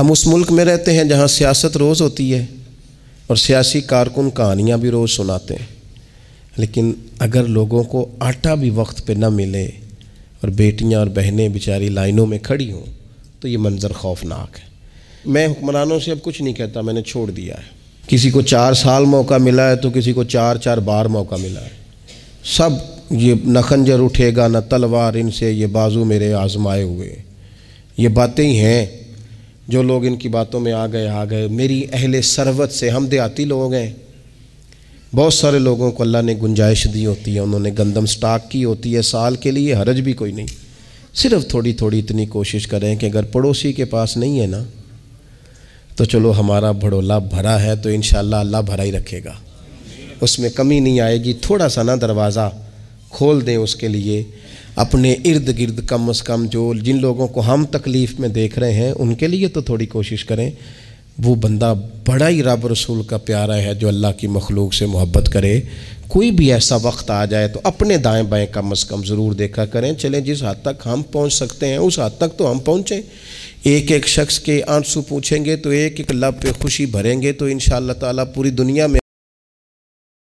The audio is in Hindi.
हम उस मुल्क में रहते हैं जहाँ सियासत रोज़ होती है और सियासी कारकुन कहानियाँ भी रोज़ सुनाते हैं लेकिन अगर लोगों को आटा भी वक्त पे न मिले और बेटियाँ और बहनें बेचारी लाइनों में खड़ी हों तो ये मंज़र खौफनाक है मैं हुक्मरानों से अब कुछ नहीं कहता मैंने छोड़ दिया है किसी को चार साल मौका मिला है तो किसी को चार चार बार मौका मिला है सब ये न खंजर उठेगा न तलवार इनसे ये बाजू मेरे आजमाए हुए ये बातें ही हैं जो लोग इनकी बातों में आ गए आ गए मेरी अहल सरवत से हम देहाती लोग हैं बहुत सारे लोगों को अल्लाह ने गुंजाइश दी होती है उन्होंने गंदम स्टाक की होती है साल के लिए हरज भी कोई नहीं सिर्फ थोड़ी थोड़ी इतनी कोशिश करें कि अगर पड़ोसी के पास नहीं है ना तो चलो हमारा भड़ोला भरा है तो इन अल्लाह भरा ही रखेगा उसमें कमी नहीं आएगी थोड़ा सा ना दरवाज़ा खोल दें उसके लिए अपने इर्द गिर्द कम अज कम जो जिन लोगों को हम तकलीफ़ में देख रहे हैं उनके लिए तो थोड़ी कोशिश करें वो बंदा बड़ा ही रब रसूल का प्यारा है जो अल्लाह की मखलूक से मोहब्बत करे कोई भी ऐसा वक्त आ जाए तो अपने दाएं बाएं कम अज़ कम ज़रूर देखा करें चलें जिस हद तक हम पहुंच सकते हैं उस हद तक तो हम पहुंचें एक एक शख्स के आंसू पूछेंगे तो एक एक लब पे खुशी भरेंगे तो इन शाह पूरी दुनिया में